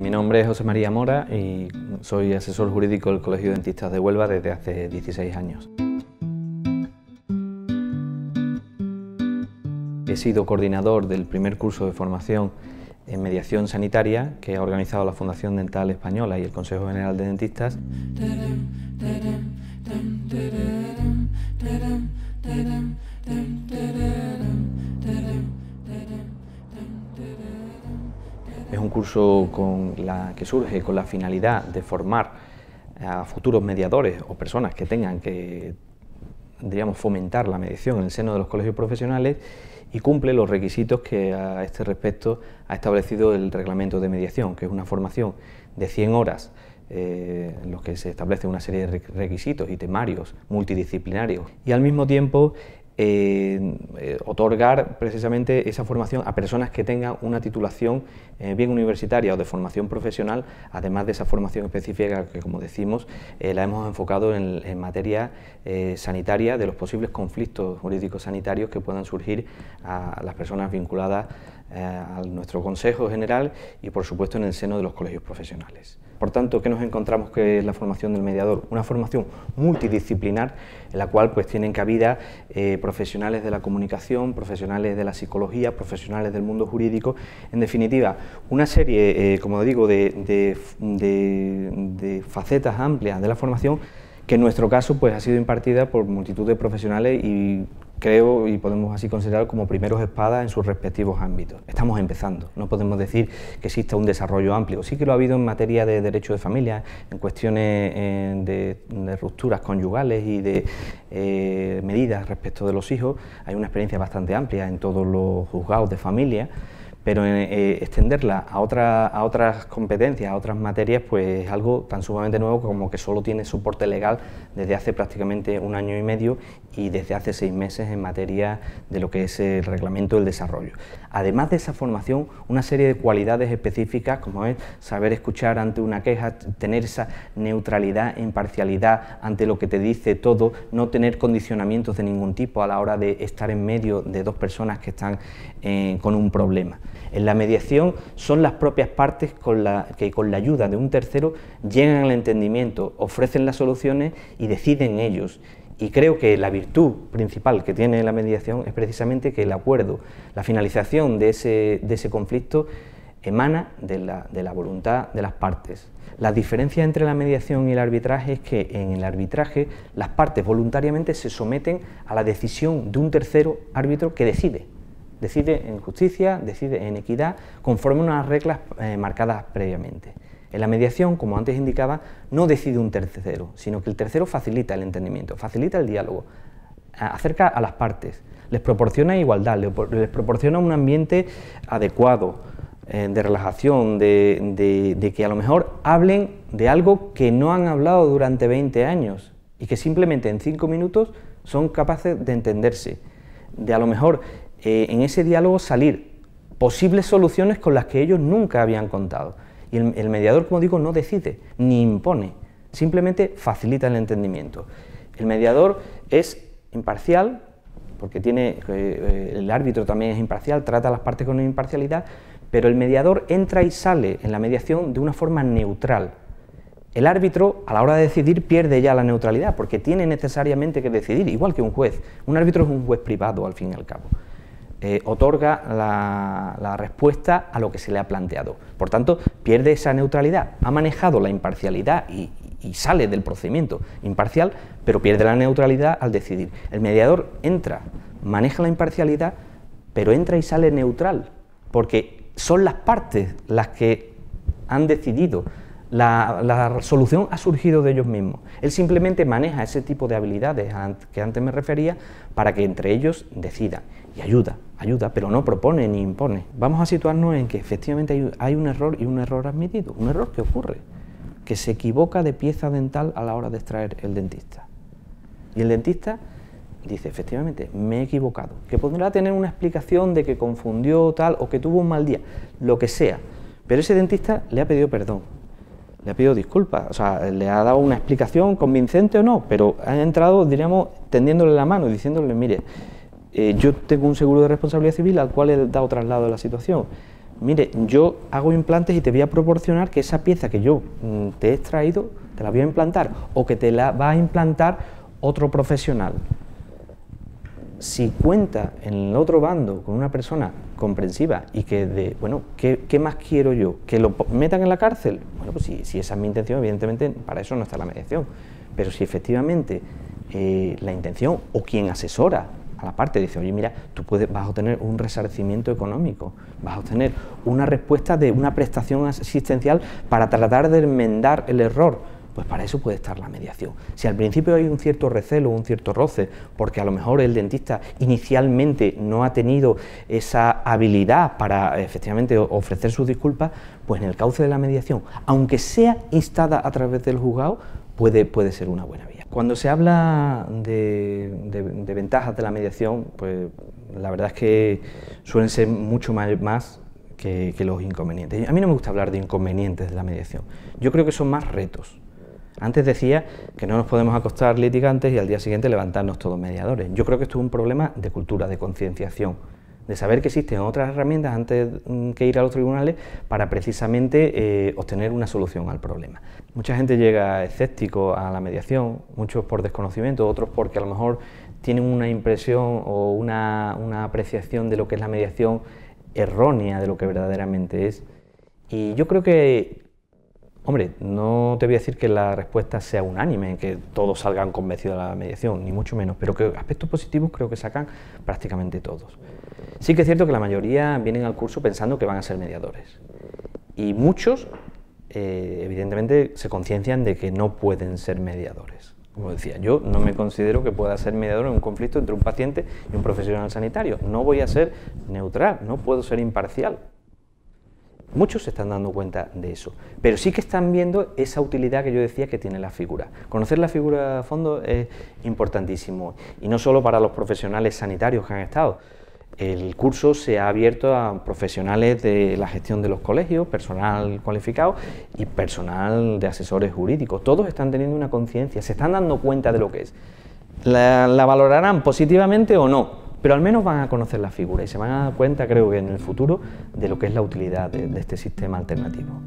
Mi nombre es José María Mora y soy asesor jurídico del Colegio de Dentistas de Huelva desde hace 16 años. He sido coordinador del primer curso de formación en mediación sanitaria que ha organizado la Fundación Dental Española y el Consejo General de Dentistas. un curso con la, que surge con la finalidad de formar a futuros mediadores o personas que tengan que fomentar la mediación en el seno de los colegios profesionales y cumple los requisitos que a este respecto ha establecido el reglamento de mediación, que es una formación de 100 horas eh, en los que se establece una serie de requisitos y temarios multidisciplinarios y al mismo tiempo eh, otorgar precisamente esa formación a personas que tengan una titulación eh, bien universitaria o de formación profesional, además de esa formación específica que, como decimos, eh, la hemos enfocado en, en materia sanitaria de los posibles conflictos jurídicos sanitarios que puedan surgir a las personas vinculadas eh, a nuestro Consejo General y, por supuesto, en el seno de los colegios profesionales. Por tanto, ¿qué nos encontramos que es la formación del mediador? Una formación multidisciplinar en la cual pues, tienen cabida eh, profesionales de la comunicación, profesionales de la psicología, profesionales del mundo jurídico, en definitiva, una serie, eh, como digo, de, facetas amplias de la formación que en nuestro caso pues, ha sido impartida por multitud de profesionales y creo y podemos así considerar como primeros espadas en sus respectivos ámbitos. Estamos empezando, no podemos decir que exista un desarrollo amplio. Sí que lo ha habido en materia de derecho de familia, en cuestiones eh, de, rupturas conyugales y de eh, medidas respecto de los hijos. Hay una experiencia bastante amplia en todos los juzgados de familia pero eh, extenderla a, otra, a otras competencias, a otras materias, pues es algo tan sumamente nuevo como que solo tiene soporte legal desde hace prácticamente un año y medio y desde hace seis meses en materia de lo que es el reglamento del desarrollo. Además de esa formación, una serie de cualidades específicas como es saber escuchar ante una queja, tener esa neutralidad, imparcialidad ante lo que te dice todo, no tener condicionamientos de ningún tipo a la hora de estar en medio de dos personas que están eh, con un problema. En la mediación son las propias partes con que con la ayuda de un tercero llegan al entendimiento, ofrecen las soluciones y deciden ellos y creo que la virtud principal que tiene la mediación es precisamente que el acuerdo, la finalización de ese, conflicto, emana de la, voluntad de las partes. La diferencia entre la mediación y el arbitraje es que en el arbitraje las partes voluntariamente se someten a la decisión de un tercero árbitro que decide. Decide en justicia, decide en equidad, conforme unas reglas eh, marcadas previamente. En la mediación, como antes indicaba, no decide un tercero, sino que el tercero facilita el entendimiento, facilita el diálogo, acerca a las partes, les proporciona igualdad, les proporciona un ambiente adecuado, eh, de relajación, de, que a lo mejor hablen de algo que no han hablado durante 20 años y que simplemente en 5 minutos son capaces de entenderse, de a lo mejor eh, en ese diálogo salir posibles soluciones con las que ellos nunca habían contado. Y el, mediador, como digo, no decide ni impone, simplemente facilita el entendimiento. El mediador es imparcial, porque tiene, eh, eh, el árbitro también es imparcial, trata a las partes con imparcialidad, pero el mediador entra y sale en la mediación de una forma neutral. El árbitro, a la hora de decidir, pierde ya la neutralidad, porque tiene necesariamente que decidir, igual que un juez. Un árbitro es un juez privado, al fin y al cabo. Eh, otorga la, respuesta a lo que se le ha planteado. Por tanto, pierde esa neutralidad. Ha manejado la imparcialidad y sale del procedimiento imparcial, pero pierde la neutralidad al decidir. El mediador entra, maneja la imparcialidad, pero entra y sale neutral, porque son las partes las que han decidido la, solución ha surgido de ellos mismos. Él simplemente maneja ese tipo de habilidades que antes me refería para que entre ellos decida Y ayuda, ayuda, pero no propone ni impone. Vamos a situarnos en que efectivamente hay, hay un error y un error admitido, un error que ocurre, que se equivoca de pieza dental a la hora de extraer el dentista. Y el dentista dice, efectivamente, me he equivocado, que podrá tener una explicación de que confundió tal o que tuvo un mal día, lo que sea, pero ese dentista le ha pedido perdón, le ha pedido disculpas, o sea, le ha dado una explicación convincente o no, pero ha entrado, diríamos, tendiéndole la mano, ...y diciéndole, mire, eh, yo tengo un seguro de responsabilidad civil al cual he dado traslado la situación. Mire, yo hago implantes y te voy a proporcionar que esa pieza que yo mm, te he extraído, te la voy a implantar, o que te la va a implantar otro profesional. Si cuenta en el otro bando con una persona comprensiva y que de, bueno, ¿qué, más quiero yo? ¿Que lo metan en la cárcel? Bueno, pues si, esa es mi intención, evidentemente para eso no está la mediación. Pero si efectivamente eh, la intención o quien asesora a la parte dice, oye, mira, tú puedes, vas a obtener un resarcimiento económico, vas a obtener una respuesta de una prestación asistencial para tratar de enmendar el error pues para eso puede estar la mediación. Si al principio hay un cierto recelo, un cierto roce, porque a lo mejor el dentista inicialmente no ha tenido esa habilidad para efectivamente ofrecer sus disculpas, pues en el cauce de la mediación, aunque sea instada a través del juzgado, puede, puede ser una buena vía. Cuando se habla de, ventajas de la mediación, pues la verdad es que suelen ser mucho más, más que, que, los inconvenientes. A mí no me gusta hablar de inconvenientes de la mediación. Yo creo que son más retos. Antes decía que no nos podemos acostar litigantes y al día siguiente levantarnos todos mediadores. Yo creo que esto es un problema de cultura, de concienciación, de saber que existen otras herramientas antes mm, que ir a los tribunales para precisamente eh, obtener una solución al problema. Mucha gente llega escéptico a la mediación, muchos por desconocimiento, otros porque a lo mejor tienen una impresión o una, una apreciación de lo que es la mediación errónea de lo que verdaderamente es. Y yo creo que Hombre, no te voy a decir que la respuesta sea unánime, que todos salgan convencidos de la mediación, ni mucho menos, pero que aspectos positivos creo que sacan prácticamente todos. Sí que es cierto que la mayoría vienen al curso pensando que van a ser mediadores. Y muchos, eh, evidentemente, se conciencian de que no pueden ser mediadores. Como decía, yo no me considero que pueda ser mediador en un conflicto entre un paciente y un profesional sanitario. No voy a ser neutral, no puedo ser imparcial. Muchos se están dando cuenta de eso, pero sí que están viendo esa utilidad que yo decía que tiene la figura. Conocer la figura a fondo es importantísimo, y no solo para los profesionales sanitarios que han estado. El curso se ha abierto a profesionales de la gestión de los colegios, personal cualificado y personal de asesores jurídicos. Todos están teniendo una conciencia, se están dando cuenta de lo que es. la, la valorarán positivamente o no, pero al menos van a conocer la figura y se van a dar cuenta, creo que en el futuro, de lo que es la utilidad de, este sistema alternativo.